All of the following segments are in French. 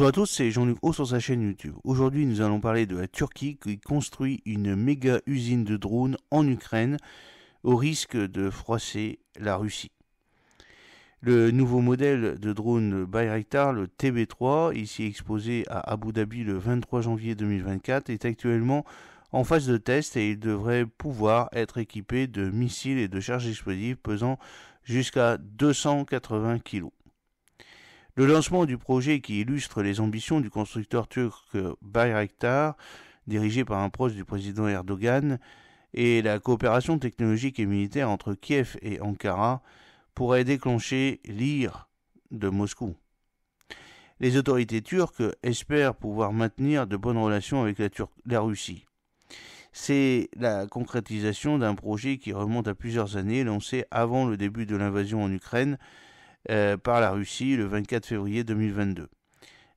Bonjour à tous, c'est Jean-Luc O sur sa chaîne YouTube. Aujourd'hui, nous allons parler de la Turquie qui construit une méga usine de drones en Ukraine au risque de froisser la Russie. Le nouveau modèle de drone Bayraktar, le TB3, ici exposé à Abu Dhabi le 23 janvier 2024, est actuellement en phase de test et il devrait pouvoir être équipé de missiles et de charges explosives pesant jusqu'à 280 kg. Le lancement du projet qui illustre les ambitions du constructeur turc Bayraktar, dirigé par un proche du président Erdogan, et la coopération technologique et militaire entre Kiev et Ankara pourraient déclencher l'IR de Moscou. Les autorités turques espèrent pouvoir maintenir de bonnes relations avec la Russie. C'est la concrétisation d'un projet qui remonte à plusieurs années, lancé avant le début de l'invasion en Ukraine euh, par la Russie le 24 février 2022.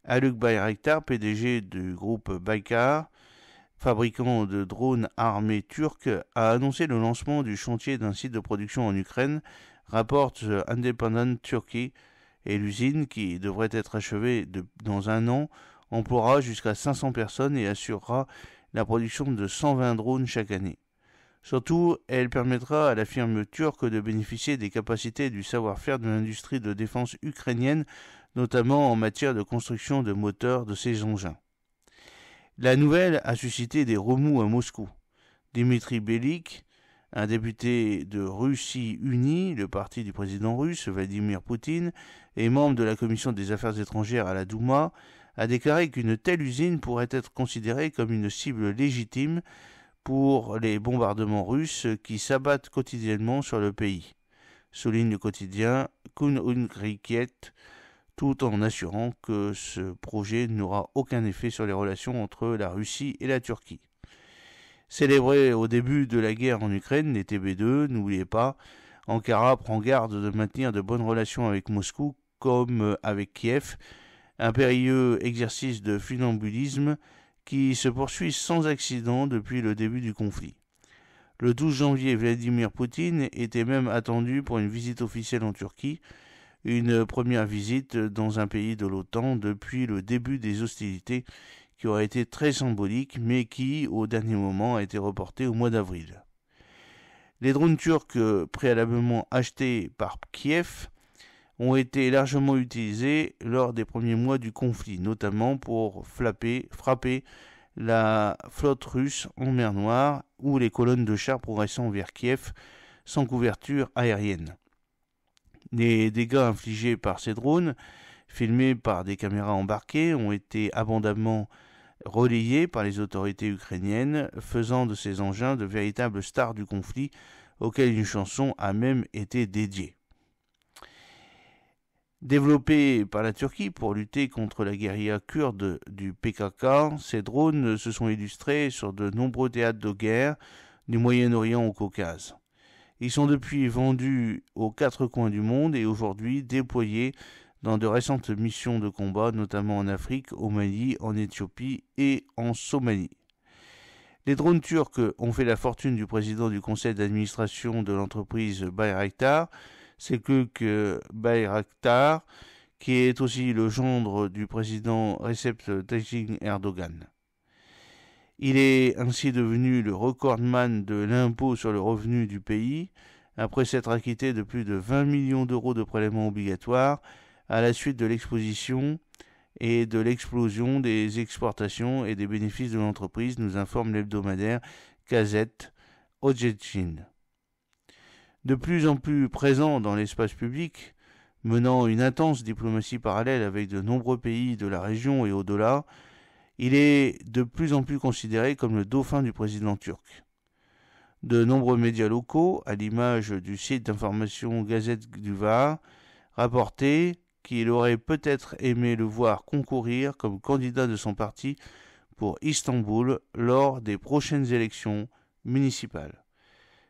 Aluk Bayraktar, PDG du groupe Baykar, fabricant de drones armés turcs, a annoncé le lancement du chantier d'un site de production en Ukraine, rapporte Independent Turkey, et l'usine, qui devrait être achevée dans un an, emploiera jusqu'à 500 personnes et assurera la production de 120 drones chaque année. Surtout, elle permettra à la firme turque de bénéficier des capacités et du savoir-faire de l'industrie de défense ukrainienne, notamment en matière de construction de moteurs de ses engins. La nouvelle a suscité des remous à Moscou. Dimitri Belik, un député de Russie Unie, le parti du président russe Vladimir Poutine, et membre de la commission des affaires étrangères à la Douma, a déclaré qu'une telle usine pourrait être considérée comme une cible légitime pour les bombardements russes qui s'abattent quotidiennement sur le pays, souligne le quotidien Kun tout en assurant que ce projet n'aura aucun effet sur les relations entre la Russie et la Turquie. Célébré au début de la guerre en Ukraine, les TB2, n'oubliez pas, Ankara prend garde de maintenir de bonnes relations avec Moscou comme avec Kiev, un périlleux exercice de funambulisme qui se poursuit sans accident depuis le début du conflit. Le 12 janvier, Vladimir Poutine était même attendu pour une visite officielle en Turquie, une première visite dans un pays de l'OTAN depuis le début des hostilités qui aurait été très symbolique mais qui, au dernier moment, a été reportée au mois d'avril. Les drones turcs euh, préalablement achetés par Kiev ont été largement utilisés lors des premiers mois du conflit, notamment pour frapper la flotte russe en mer Noire ou les colonnes de chars progressant vers Kiev sans couverture aérienne. Les dégâts infligés par ces drones, filmés par des caméras embarquées, ont été abondamment relayés par les autorités ukrainiennes, faisant de ces engins de véritables stars du conflit auxquels une chanson a même été dédiée. Développés par la Turquie pour lutter contre la guérilla kurde du PKK, ces drones se sont illustrés sur de nombreux théâtres de guerre du Moyen-Orient au Caucase. Ils sont depuis vendus aux quatre coins du monde et aujourd'hui déployés dans de récentes missions de combat, notamment en Afrique, au Mali, en Éthiopie et en Somalie. Les drones turcs ont fait la fortune du président du conseil d'administration de l'entreprise Bayraktar, c'est que Bayraktar, qui est aussi le gendre du président Recep Tayyip Erdogan. Il est ainsi devenu le recordman de l'impôt sur le revenu du pays, après s'être acquitté de plus de 20 millions d'euros de prélèvements obligatoires à la suite de l'exposition et de l'explosion des exportations et des bénéfices de l'entreprise, nous informe l'hebdomadaire Kazet Ojetchin de plus en plus présent dans l'espace public, menant une intense diplomatie parallèle avec de nombreux pays de la région et au-delà, il est de plus en plus considéré comme le dauphin du président turc. De nombreux médias locaux, à l'image du site d'information Gazette du Var, rapportaient qu'il aurait peut-être aimé le voir concourir comme candidat de son parti pour Istanbul lors des prochaines élections municipales.